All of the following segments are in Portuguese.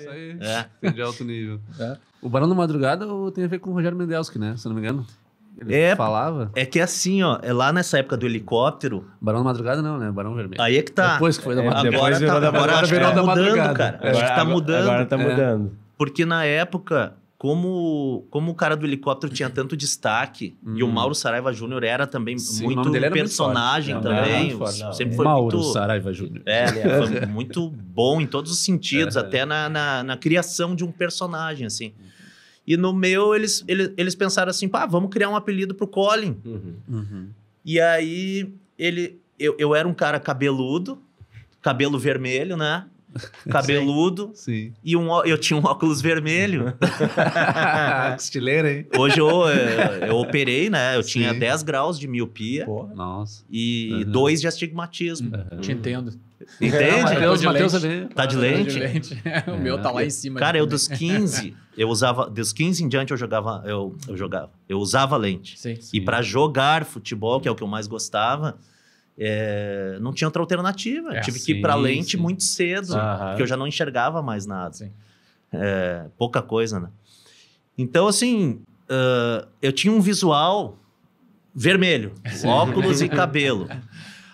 Isso aí é. de alto nível. É. O Barão da Madrugada tem a ver com o Rogério Mendelski, né? Se não me engano. Ele é, falava. É que é assim, ó, é lá nessa época do helicóptero. Barão da Madrugada não, né? Barão Vermelho. Aí é que tá. Depois que foi da é, madrugada. Agora Depois tá, acho que tá é. mudando, cara. Acho que tá mudando. Tá agora tá mudando. Porque na época como, como o cara do helicóptero tinha uhum. tanto destaque hum. e o uhum. Mauro Saraiva Júnior era também Sim, muito personagem muito também, não, não, não, sempre foi Mauro muito Saraiva Júnior. É, foi muito bom em todos os sentidos, é. até na, na, na, criação de um personagem assim. Uhum. E no meu eles, eles, eles pensaram assim, pá, vamos criar um apelido pro Colin. Uhum. Uhum. E aí ele eu, eu era um cara cabeludo, cabelo vermelho, né? cabeludo. Sim, sim. E um, eu tinha um óculos vermelho. Estileira, hein? Hoje eu, eu, é, eu, operei, né? Eu tinha 10 graus de miopia. Porra. Nossa. E uhum. dois de astigmatismo. Uhum. Te entendo. Entende? É, Mateus, Mateus Tá de lente? Tá de lente. o meu é. tá lá em cima. Cara, eu dos 15, eu usava, dos 15 em diante eu jogava, eu, eu jogava, eu usava lente. Sim, sim. E para jogar futebol, que é o que eu mais gostava, é, não tinha outra alternativa. É, Tive sim, que ir para lente sim. muito cedo, porque eu já não enxergava mais nada. É, pouca coisa, né? Então, assim, uh, eu tinha um visual vermelho, sim. óculos e cabelo.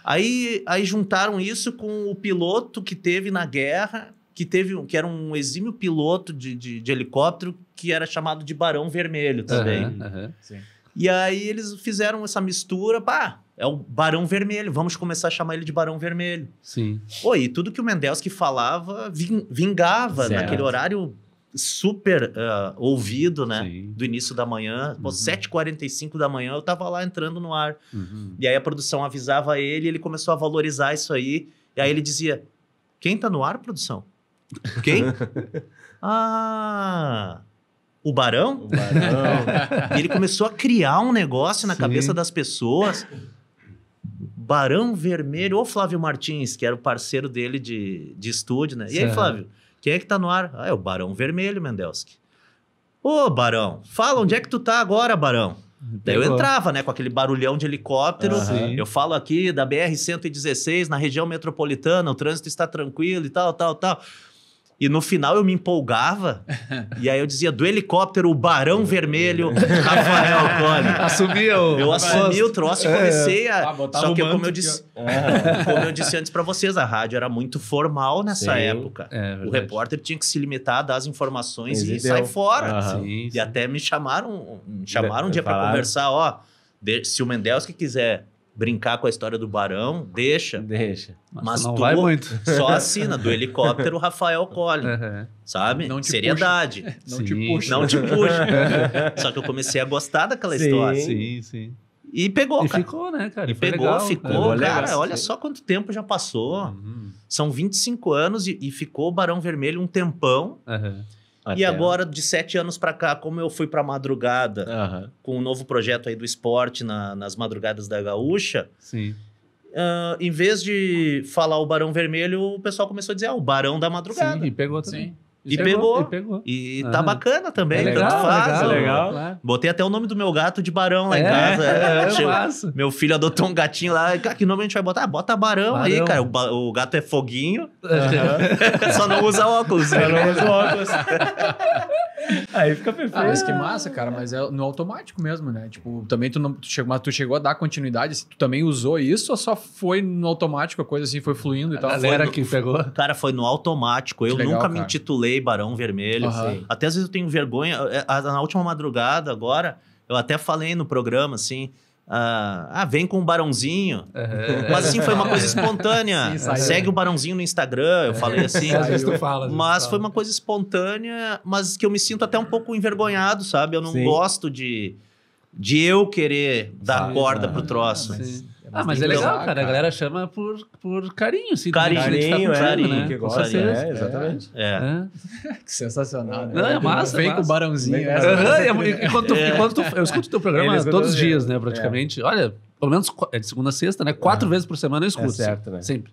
Aí, aí juntaram isso com o piloto que teve na guerra, que teve que era um exímio piloto de, de, de helicóptero, que era chamado de Barão Vermelho também. Uhum, uhum. E aí eles fizeram essa mistura, pá, é o Barão Vermelho, vamos começar a chamar ele de Barão Vermelho. Sim. Oi, e tudo que o Mendelski falava vingava certo. naquele horário super uh, ouvido, né? Sim. Do início da manhã. Pô, uhum. 7h45 da manhã eu tava lá entrando no ar. Uhum. E aí a produção avisava ele, ele começou a valorizar isso aí. E aí ele dizia: Quem tá no ar, produção? Quem? ah! O Barão? O Barão. e ele começou a criar um negócio na Sim. cabeça das pessoas. Barão Vermelho ou Flávio Martins, que era o parceiro dele de, de estúdio, né? E aí, Flávio, quem é que tá no ar? Ah, é o Barão Vermelho, Mendelski. Ô, Barão, fala, onde é que tu tá agora, Barão? Daí eu entrava, né, com aquele barulhão de helicóptero. Uhum. Eu falo aqui da BR-116, na região metropolitana, o trânsito está tranquilo e tal, tal, tal. E no final eu me empolgava, e aí eu dizia do helicóptero, o Barão Vermelho, Rafael Cone. Assumia o. Eu assumi o troço e é. comecei a. Ah, Só que, como eu, disse, que eu... como eu disse antes para vocês, a rádio era muito formal nessa sim, época. É, é o repórter tinha que se limitar a dar as informações Ele e deu. fora. Sim, e até me chamaram, me chamaram um dia para conversar, ó. se o Mendelski quiser brincar com a história do Barão, deixa. Deixa. Mas, mas não tu vai muito. só assina do helicóptero Rafael Collin. Uhum. Sabe? Não Seriedade. Puxa. Não sim. te puxa. Não te puxa. só que eu comecei a gostar daquela sim. história. Sim, sim. E pegou, e cara. ficou, né, cara? E Foi pegou, legal. ficou. Né? cara, legal, olha sim. só quanto tempo já passou. Uhum. São 25 anos e, e ficou o Barão Vermelho um tempão. Uhum. Até. E agora, de sete anos para cá, como eu fui para madrugada com o um novo projeto aí do esporte na, nas madrugadas da Gaúcha, Sim. Uh, em vez de falar o Barão Vermelho, o pessoal começou a dizer, ah, o Barão da Madrugada. Sim, pegou também. Sim. E, pegou, E, pegou. e tá bacana também, é legal, tanto faz. É legal, legal, Botei até o nome do meu gato de Barão lá é, em casa. É, é meu filho adotou um gatinho lá. Cara, que nome a gente vai botar? Ah, bota Barão, barão. aí, cara. O, o, gato é foguinho. Só não usa óculos. Só não né? usa óculos. Aí fica perfeito. Ah, mas que massa, cara, mas é no automático mesmo, né? Tipo, também tu, não, tu, chegou, tu chegou a dar continuidade, assim, tu também usou isso ou só foi no automático, a coisa assim foi fluindo e tal? galera que pegou? Cara, foi no automático. Eu legal, nunca cara. me intitulei Barão Vermelho. Uhum. Até às vezes eu tenho vergonha. Eh, eh, na última madrugada agora, eu até falei no programa, assim... Ah, ah, vem com o Barãozinho. Uhum. Mas assim, foi uma coisa espontânea. Sim, Segue o Barãozinho no Instagram, eu falei é. assim. tu fala. Mas foi uma coisa espontânea, mas que eu me sinto até um pouco envergonhado, sabe? Eu não Sim. gosto de, de eu querer dar Sim, corda ah, pro troço. Sim. Ah, mas é legal, cara. A galera chama por, por carinho, sim. Carinho, tá é, carinho, né? que gosta. é, exatamente. É. é. Sensacional, né? Não, é massa. Vem massa. com o barãozinho. é, é enquanto, é. enquanto eu escuto teu programa todos os dias, né, é. praticamente. Olha, pelo menos é de segunda a sexta, né? Quatro vezes por semana eu escuto. É certo, né? Sempre.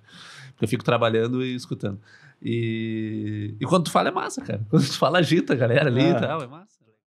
Porque eu fico trabalhando e escutando. E, e quando tu fala é massa, cara. Quando tu fala agita a galera ali e ah. tal, é massa.